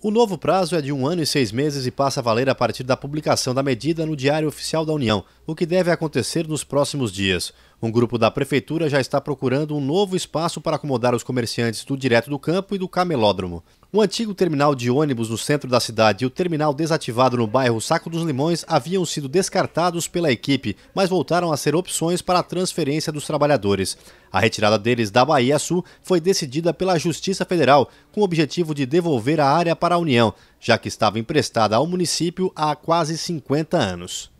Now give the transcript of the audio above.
O novo prazo é de um ano e seis meses e passa a valer a partir da publicação da medida no Diário Oficial da União, o que deve acontecer nos próximos dias. Um grupo da Prefeitura já está procurando um novo espaço para acomodar os comerciantes do Direto do Campo e do Camelódromo. O antigo terminal de ônibus no centro da cidade e o terminal desativado no bairro Saco dos Limões haviam sido descartados pela equipe, mas voltaram a ser opções para a transferência dos trabalhadores. A retirada deles da Bahia Sul foi decidida pela Justiça Federal, com o objetivo de devolver a área para a União, já que estava emprestada ao município há quase 50 anos.